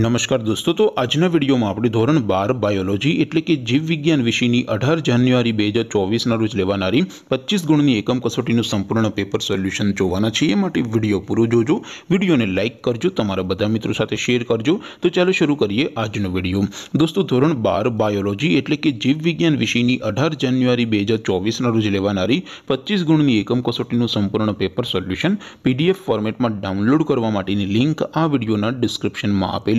નમસ્કાર દોસ્તો તો આજનો વિડિયોમાં આપણે ધોરણ 12 બાયોલોજી એટલે કે જીવવિજ્ઞાન વિષયની 18 જાન્યુઆરી 2024 ના રોજ લેવાણારી 25 ગુણની એકમ કસોટીનું સંપૂર્ણ પેપર સોલ્યુશન જોવાના છે એમટી વિડિયો પૂરું જોજો વિડિયોને લાઈક કરજો તમારા બધા મિત્રો સાથે શેર કરજો તો ચાલો શરૂ કરીએ આજનો વિડિયો દોસ્તો ધોરણ 12 બાયોલોજી એટલે કે જીવવિજ્ઞાન વિષયની 18 જાન્યુઆરી 2024 ના રોજ લેવાણારી 25 ગુણની એકમ કસોટીનું સંપૂર્ણ પેપર સોલ્યુશન પીડીએફ ફોર્મેટમાં ડાઉનલોડ કરવા માટેની લિંક આ વિડિયોના ડિસ્ક્રિપ્શનમાં આપેલ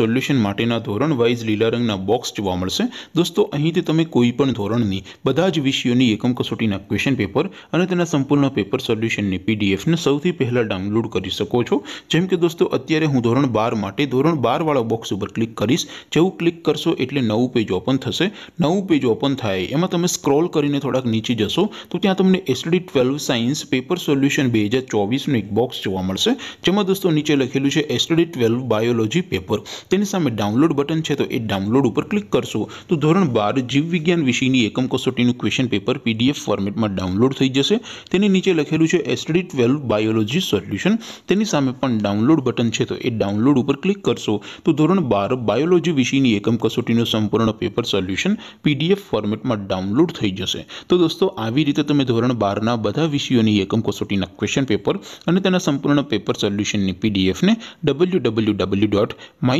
સોલ્યુશન માટિના ધોરણ વાઇઝ લીલા રંગના બોક્સ જોવા મળશે દોસ્તો અહીંથી તમે કોઈ પણ ધોરણની બધા જ વિષયોની એકમ કસોટીના ક્વેશ્ચન પેપર અને તેના સંપૂર્ણનો પેપર સોલ્યુશનની પીડીએફ ને સૌથી પહેલા ડાઉનલોડ કરી શકો છો જેમ કે દોસ્તો અત્યારે હું ધોરણ 12 માટે ધોરણ 12 વાળો બોક્સ ઉપર ક્લિક કરીશ જેવું ક્લિક કરશો એટલે નવું પેજ ઓપન થશે નવું પેજ ઓપન થાય એમાં તમે સ્ક્રોલ કરીને થોડક નીચે જશો તો ત્યાં તમને STD 12 સાયન્સ પેપર સોલ્યુશન 2024 નું એક બોક્સ જોવા મળશે જેમાં દોસ્તો નીચે લખેલું છે STD 12 બાયોલોજી પેપર તેની સામે ડાઉનલોડ બટન છે તો એ ડાઉનલોડ ઉપર ક્લિક કરશો તો ધોરણ 12 જીવવિજ્ઞાન વિષયની એકમ કસોટીનું ક્વેશ્ચન પેપર PDF ફોર્મેટમાં ડાઉનલોડ થઈ જશે તેની નીચે લખેલું છે STD 12 BIOLOGY SOLUTION તેની સામે પણ ડાઉનલોડ બટન છે તો એ ડાઉનલોડ ઉપર ક્લિક કરશો તો ધોરણ 12 બાયોલોજી વિષયની એકમ કસોટીનું સંપૂર્ણ પેપર સોલ્યુશન PDF ફોર્મેટમાં ડાઉનલોડ થઈ જશે તો દોસ્તો આવી રીતે તમે ધોરણ 12 ના બધા વિષયોની એકમ કસોટીના ક્વેશ્ચન પેપર અને તેના સંપૂર્ણ પેપર સોલ્યુશનની PDF ને www.my